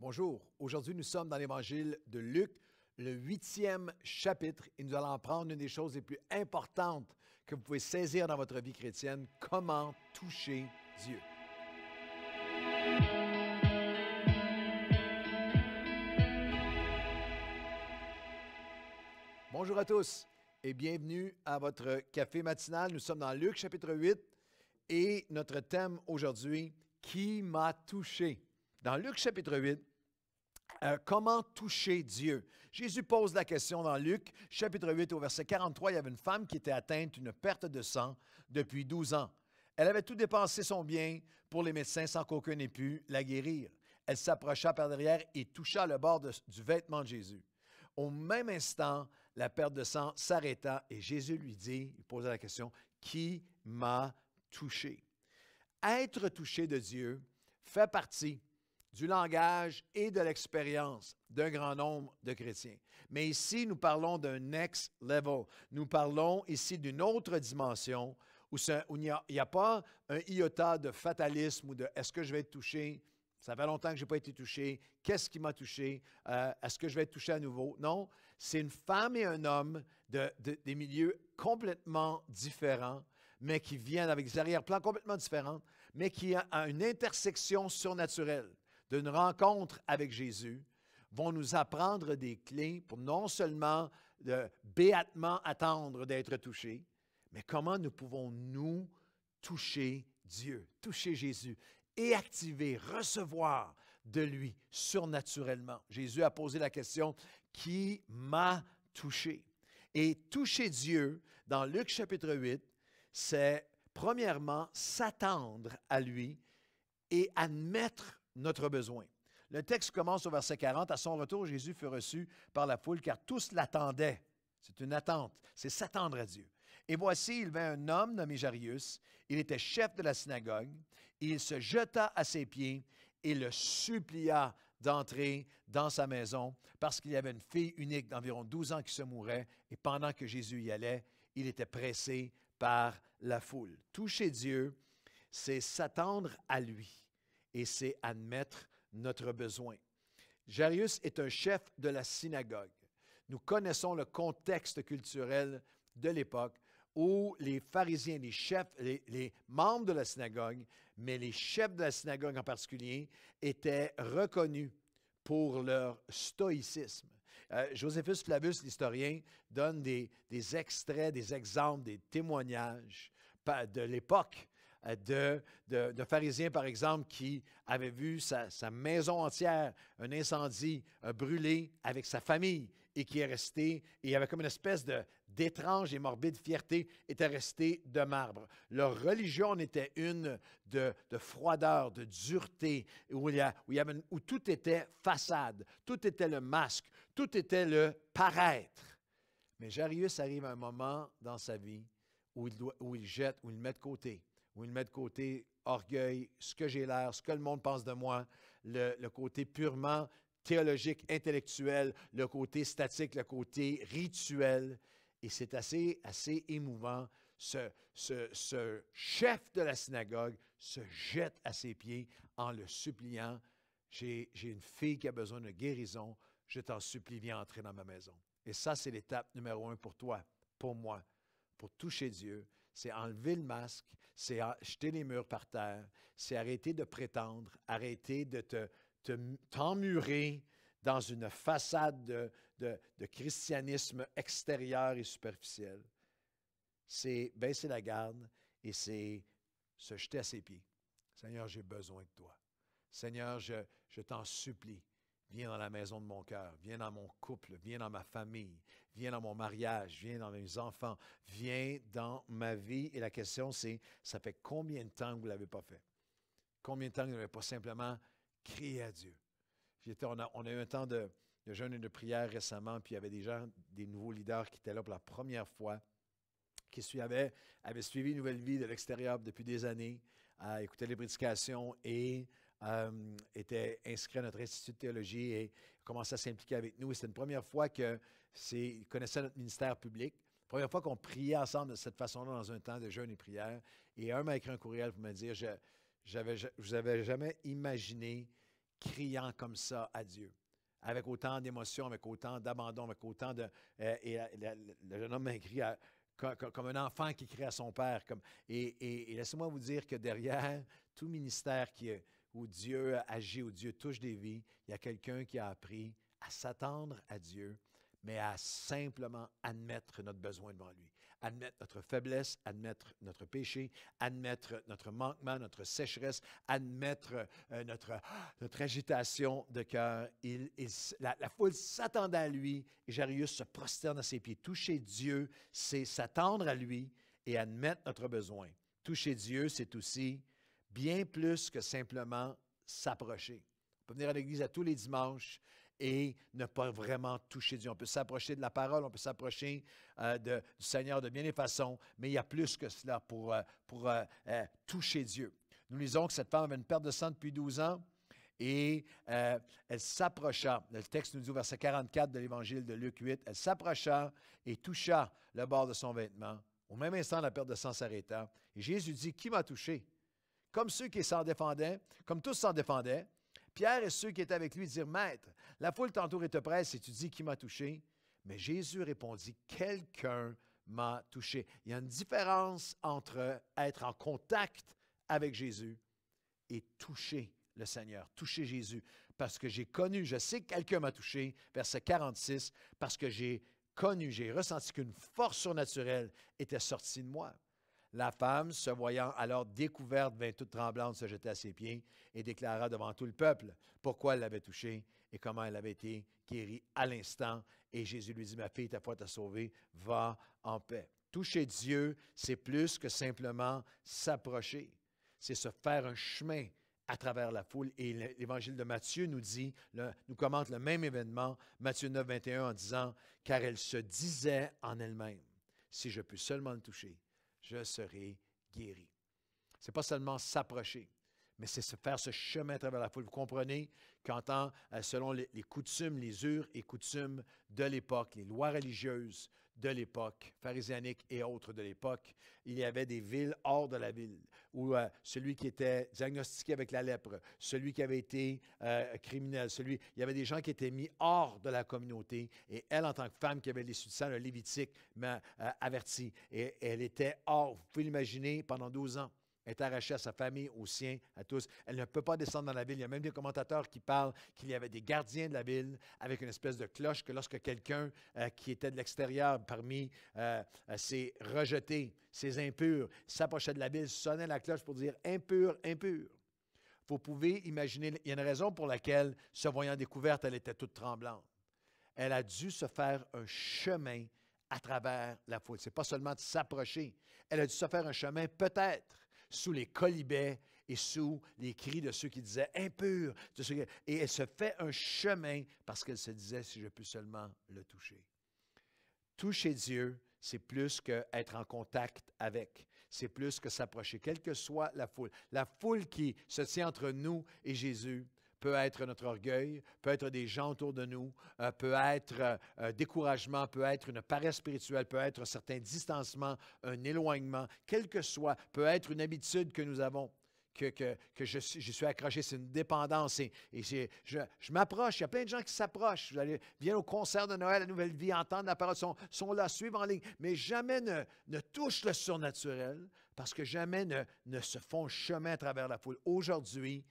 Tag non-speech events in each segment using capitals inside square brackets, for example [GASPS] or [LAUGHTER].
Bonjour, aujourd'hui nous sommes dans l'évangile de Luc, le huitième chapitre, et nous allons apprendre une des choses les plus importantes que vous pouvez saisir dans votre vie chrétienne, comment toucher Dieu. Bonjour à tous et bienvenue à votre café matinal. Nous sommes dans Luc chapitre 8 et notre thème aujourd'hui, Qui m'a touché? Dans Luc chapitre 8, euh, comment toucher Dieu? Jésus pose la question dans Luc, chapitre 8, au verset 43. Il y avait une femme qui était atteinte d'une perte de sang depuis 12 ans. Elle avait tout dépensé son bien pour les médecins sans qu'aucun n'ait pu la guérir. Elle s'approcha par derrière et toucha le bord du vêtement de Jésus. Au même instant, la perte de sang s'arrêta et Jésus lui dit, il posa la question, Qui m'a touché? Être touché de Dieu fait partie du langage et de l'expérience d'un grand nombre de chrétiens. Mais ici, nous parlons d'un next level. Nous parlons ici d'une autre dimension où, il n'y a, pas un iota de fatalisme ou de est-ce que je vais être touché? Ça fait longtemps que je n'ai pas été touché. Qu'est-ce qui m'a touché? Euh, est-ce que je vais être touché à nouveau? Non, c'est une femme et un homme de, des milieux complètement différents, mais qui viennent avec des arrière-plans complètement différents, mais qui ont a une intersection surnaturelle d'une rencontre avec Jésus vont nous apprendre des clés pour non seulement béatement attendre d'être touché, mais comment nous pouvons nous toucher Dieu, toucher Jésus et activer, recevoir de lui surnaturellement. Jésus a posé la question, qui m'a touché? Et toucher Dieu, dans Luc chapitre 8, c'est premièrement s'attendre à lui et admettre notre besoin. Le texte commence au verset 40. À son retour, Jésus fut reçu par la foule car tous l'attendaient. C'est une attente, c'est s'attendre à Dieu. Et voici, il vint un homme nommé Jarius. Il était chef de la synagogue. Il se jeta à ses pieds et le supplia d'entrer dans sa maison parce qu'il y avait une fille unique d'environ 12 ans qui se mourait. Et pendant que Jésus y allait, il était pressé par la foule. Toucher Dieu, c'est s'attendre à lui et c'est admettre notre besoin. Jarius est un chef de la synagogue. Nous connaissons le contexte culturel de l'époque où les pharisiens, les chefs, les, membres de la synagogue, mais les chefs de la synagogue en particulier, étaient reconnus pour leur stoïcisme. Euh, Josephus Flavius, l'historien, donne des, des, extraits, des exemples, des témoignages de l'époque euh, de, de, pharisiens, par exemple, qui avaient vu sa, maison entière, un incendie, euh, brûler avec sa famille et qui est resté, et avait comme une espèce d'étrange et morbide fierté, était resté de marbre. Leur religion en était une de, froideur, de dureté, où, tout était façade, tout était le masque, tout était le paraître. Mais Jarius arrive à un moment dans sa vie où il, doit, où il jette, où il met de côté où il met de côté orgueil, ce que j'ai l'air, ce que le monde pense de moi, le, côté purement théologique, intellectuel, le côté statique, le côté rituel. Et c'est assez, assez émouvant. Ce, ce, chef de la synagogue se jette à ses pieds en le suppliant. J'ai une fille qui a besoin de guérison. Je t'en supplie, viens entrer dans ma maison. Et ça, c'est l'étape numéro un pour toi, pour moi, pour toucher Dieu, c'est enlever le masque, c'est jeter les murs par terre, c'est arrêter de prétendre, arrêter de te, t'emmurer dans une façade de, christianisme extérieur et superficiel. C'est baisser la garde et c'est se jeter à ses pieds. Seigneur, j'ai besoin de toi. Seigneur, je t'en supplie. Viens dans la maison de mon cœur, viens dans mon couple, viens dans ma famille, viens dans mon mariage, viens dans mes enfants, viens dans ma vie. Et la question, c'est, ça fait combien de temps que vous ne l'avez pas fait? Combien de temps que vous n'avez pas simplement crié à Dieu? On a, on, a, eu un temps de, de jeûne et de prière récemment, puis il y avait des gens, des nouveaux leaders qui étaient là pour la première fois qui avaient suivi une nouvelle vie de l'extérieur depuis des années, à écouter les prédications et euh, était inscrit à notre institut de théologie et commençait à s'impliquer avec nous. Et c'était une première fois que c'est connaissait notre ministère public. Première fois qu'on priait ensemble de cette façon-là dans un temps de jeûne et prière. Et un m'a écrit un courriel pour me dire je, j'avais, vous avais jamais imaginé criant comme ça à Dieu avec autant d'émotion, avec autant d'abandon, avec autant de. Euh, et, le jeune homme m'a écrit comme, un enfant qui crie à son père. Comme, et, et laissez-moi vous dire que derrière tout ministère qui, où Dieu agit, où Dieu touche des vies, il y a quelqu'un qui a appris à s'attendre à Dieu, mais à simplement admettre notre besoin devant lui, admettre notre faiblesse, admettre notre péché, admettre notre manquement, notre sécheresse, admettre euh, notre, [GASPS] notre agitation de cœur. Il, la, foule s'attendait à lui et Jarius se prosterne à ses pieds. Toucher Dieu, c'est s'attendre à lui et admettre notre besoin. Toucher Dieu, c'est aussi bien plus que simplement s'approcher. On peut venir à l'Église à tous les dimanches et ne pas vraiment toucher Dieu. On peut s'approcher de la parole, on peut s'approcher euh, du Seigneur de bien des façons, mais il y a plus que cela pour, euh, pour euh, toucher Dieu. Nous lisons que cette femme avait une perte de sang depuis 12 ans et elle s'approcha. Le texte nous dit au verset 44 de l'évangile de Luc 8, elle s'approcha et toucha le bord de son vêtement. Au même instant, la perte de sang s'arrêta. Et Jésus dit, Qui m'a touché? comme ceux qui s'en défendaient, comme tous s'en défendaient, Pierre et ceux qui étaient avec lui dirent, Maître, la foule t'entoure et te presse, et tu dis, qui m'a touché? Mais Jésus répondit, quelqu'un m'a touché. Il y a une différence entre être en contact avec Jésus et toucher le Seigneur, toucher Jésus, parce que j'ai connu, je sais que quelqu'un m'a touché, verset 46, parce que j'ai connu, j'ai ressenti qu'une force surnaturelle était sortie de moi. La femme, se voyant alors découverte, vint toute tremblante, se jeta à ses pieds et déclara devant tout le peuple pourquoi elle l'avait touchée et comment elle avait été guérie à l'instant. Et Jésus lui dit, ma fille, ta foi t'a sauvée, va en paix. Toucher Dieu, c'est plus que simplement s'approcher. C'est se faire un chemin à travers la foule. Et l'évangile de Matthieu nous dit, nous commente le même événement, Matthieu 9, 21, en disant, car elle se disait en elle-même, si je puis seulement le toucher, je serai guéri. Ce n'est pas seulement s'approcher, mais c'est se faire ce chemin à travers la foule. Vous comprenez qu'en euh, selon les, coutumes, les urs et coutumes de l'époque, les lois religieuses, de l'époque, pharisianique et autres de l'époque, il y avait des villes hors de la ville, où euh, celui qui était diagnostiqué avec la lèpre, celui qui avait été euh, criminel, celui, il y avait des gens qui étaient mis hors de la communauté, et elle, en tant que femme qui avait l'issue de sang, le Lévitique, m'a euh, averti, et elle était hors, vous pouvez l'imaginer, pendant 12 ans est arrachée à sa famille, aux siens, à tous. Elle ne peut pas descendre dans la ville. Il y a même des commentateurs qui parlent qu'il y avait des gardiens de la ville avec une espèce de cloche que lorsque quelqu'un euh, qui était de l'extérieur parmi euh, euh, ses rejetés, ses impurs, s'approchait de la ville, sonnait la cloche pour dire impur, impur. Vous pouvez imaginer, il y a une raison pour laquelle, se voyant découverte, elle était toute tremblante. Elle a dû se faire un chemin à travers la foule. Ce n'est pas seulement de s'approcher. Elle a dû se faire un chemin, peut-être, sous les colibets et sous les cris de ceux qui disaient impur. Et elle se fait un chemin parce qu'elle se disait si je peux seulement le toucher. Toucher Dieu, c'est plus qu'être en contact avec. C'est plus que s'approcher, quelle que soit la foule. La foule qui se tient entre nous et Jésus, peut être notre orgueil, peut être des gens autour de nous, euh, peut être un euh, euh, découragement, peut être une paresse spirituelle, peut être un certain distancement, un éloignement, quel que soit, peut être une habitude que nous avons. Que, que, je, suis accroché, c'est une dépendance. Et, je, m'approche, il y a plein de gens qui s'approchent. Vous allez, viennent au concert de Noël, la Nouvelle Vie, entendre la parole, sont, là, suivent en ligne, mais jamais ne, ne touchent le surnaturel, parce que jamais ne se font chemin à travers la foule. Aujourd'hui,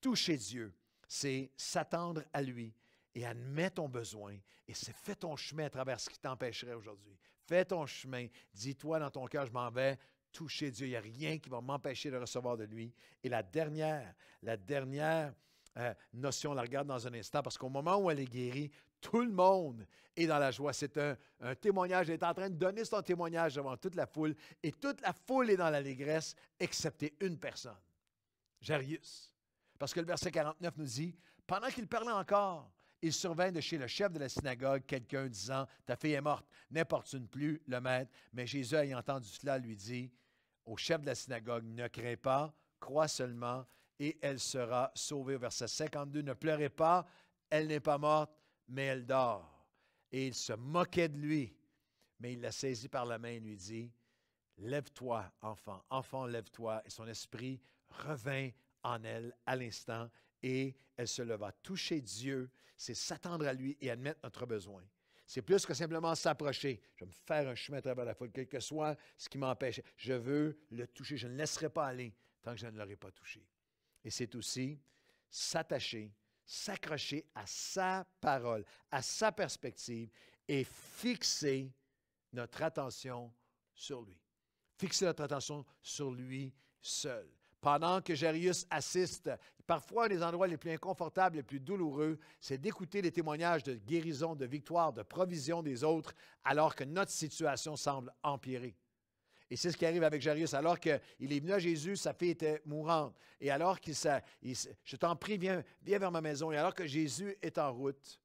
toucher Dieu, c'est s'attendre à lui et admets ton besoin et c'est faire ton chemin à travers ce qui t'empêcherait aujourd'hui. Fais ton chemin, dis-toi dans ton cœur, je m'en vais toucher Dieu, il n'y a rien qui va m'empêcher de recevoir de lui. Et la dernière, la dernière euh, notion, on la regarde dans un instant, parce qu'au moment où elle est guérie, tout le monde est dans la joie. C'est un, témoignage. Elle est en train de donner son témoignage devant toute la foule, et toute la foule est dans l'allégresse, excepté une personne, Jarius. Parce que le verset 49 nous dit, pendant qu'il parlait encore, il survint de chez le chef de la synagogue quelqu'un disant, Ta fille est morte, n'importune plus le maître. Mais Jésus, ayant entendu cela, lui dit, Au chef de la synagogue, ne crains pas, crois seulement, et elle sera sauvée. Au Verset 52, Ne pleurez pas, elle n'est pas morte, mais elle dort. Et il se moquait de lui, mais il la saisit par la main et lui dit, Lève-toi, enfant, enfant, lève-toi. Et son esprit revint en elle à l'instant et elle se leva. Toucher Dieu, c'est s'attendre à lui et admettre notre besoin. C'est plus que simplement s'approcher. Je vais me faire un chemin à travers la foule, quel que soit ce qui m'empêche. Je veux le toucher. Je ne laisserai pas aller tant que je ne l'aurai pas touché. Et c'est aussi s'attacher, s'accrocher à sa parole, à sa perspective et fixer notre attention sur lui. Fixer notre attention sur lui seul pendant que Jarius assiste. Parfois, les endroits les plus inconfortables, les plus douloureux, c'est d'écouter les témoignages de guérison, de victoire, de provision des autres, alors que notre situation semble empirer. Et c'est ce qui arrive avec Jarius. Alors qu'il est venu à Jésus, sa fille était mourante. Et alors qu'il je t'en prie, viens, viens vers ma maison. Et alors que Jésus est en route,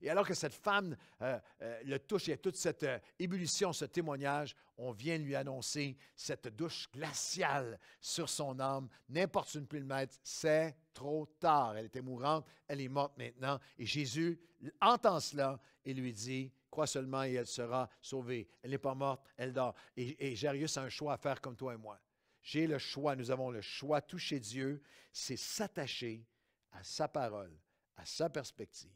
et alors que cette femme euh, euh, le touche, il y a toute cette euh, ébullition, ce témoignage, on vient lui annoncer cette douche glaciale sur son âme. N'importe plus le maître, c'est trop tard. Elle était mourante, elle est morte maintenant. Et Jésus entend cela et lui dit, crois seulement et elle sera sauvée. Elle n'est pas morte, elle dort. Et, et a un choix à faire comme toi et moi. J'ai le choix, nous avons le choix. Toucher Dieu, c'est s'attacher à sa parole, à sa perspective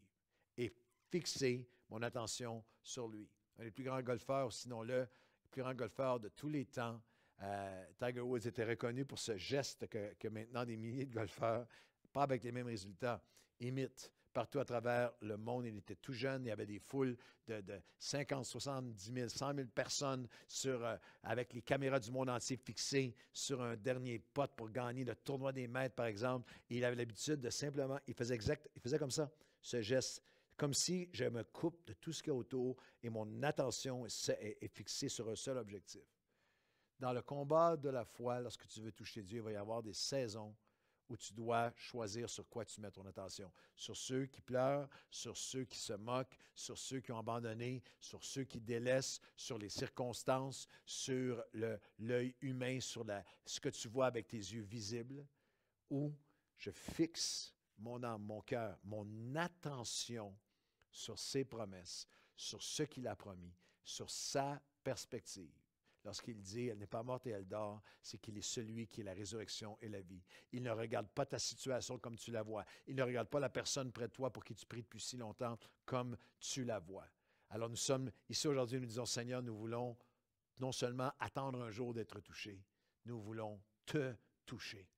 fixer mon attention sur lui. Un des plus grands golfeurs, sinon le plus grand golfeur de tous les temps. Euh, Tiger Woods était reconnu pour ce geste que, maintenant des milliers de golfeurs, pas avec les mêmes résultats, imitent partout à travers le monde. Il était tout jeune, il y avait des foules de, 50, 70 000, 100 000 personnes sur, euh, avec les caméras du monde entier fixées sur un dernier pote pour gagner le tournoi des maîtres, par exemple. il avait l'habitude de simplement, il faisait exact, il faisait comme ça, ce geste comme si je me coupe de tout ce qui est autour et mon attention est fixée sur un seul objectif. Dans le combat de la foi, lorsque tu veux toucher Dieu, il va y avoir des saisons où tu dois choisir sur quoi tu mets ton attention. Sur ceux qui pleurent, sur ceux qui se moquent, sur ceux qui ont abandonné, sur ceux qui délaissent, sur les circonstances, sur l'œil humain, sur ce que tu vois avec tes yeux visibles, où je fixe mon âme, mon cœur, mon attention sur ses promesses, sur ce qu'il a promis, sur sa perspective. Lorsqu'il dit Elle n'est pas morte et elle dort, c'est qu'il est celui qui est la résurrection et la vie. Il ne regarde pas ta situation comme tu la vois. Il ne regarde pas la personne près de toi pour qui tu pries depuis si longtemps comme tu la vois. Alors nous sommes ici aujourd'hui, nous disons Seigneur, nous voulons non seulement attendre un jour d'être touchés, nous voulons te toucher.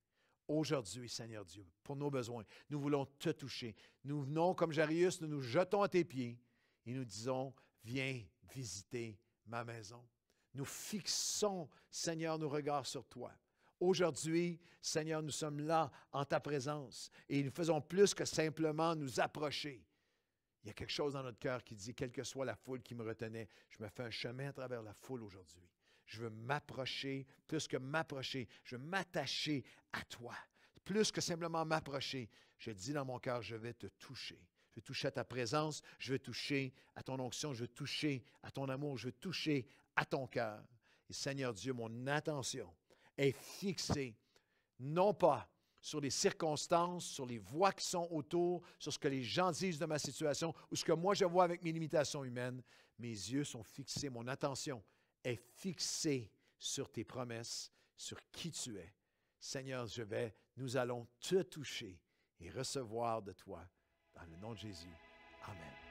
Aujourd'hui, Seigneur Dieu, pour nos besoins, nous voulons te toucher. Nous venons comme Jarius, nous nous jetons à tes pieds et nous disons, viens visiter ma maison. Nous fixons, Seigneur, nos regards sur toi. Aujourd'hui, Seigneur, nous sommes là en ta présence et nous faisons plus que simplement nous approcher. Il y a quelque chose dans notre cœur qui dit, quelle que soit la foule qui me retenait, je me fais un chemin à travers la foule aujourd'hui. Je veux m'approcher, plus que m'approcher, je veux m'attacher à toi. Plus que simplement m'approcher, je dis dans mon cœur, je vais te toucher. Je vais toucher à ta présence, je veux toucher à ton onction, je vais toucher à ton amour, je veux toucher à ton cœur. Et Seigneur Dieu, mon attention est fixée, non pas sur les circonstances, sur les voix qui sont autour, sur ce que les gens disent de ma situation ou ce que moi je vois avec mes limitations humaines. Mes yeux sont fixés, mon attention est fixé sur tes promesses, sur qui tu es. Seigneur, je vais, nous allons te toucher et recevoir de toi. Dans le nom de Jésus. Amen.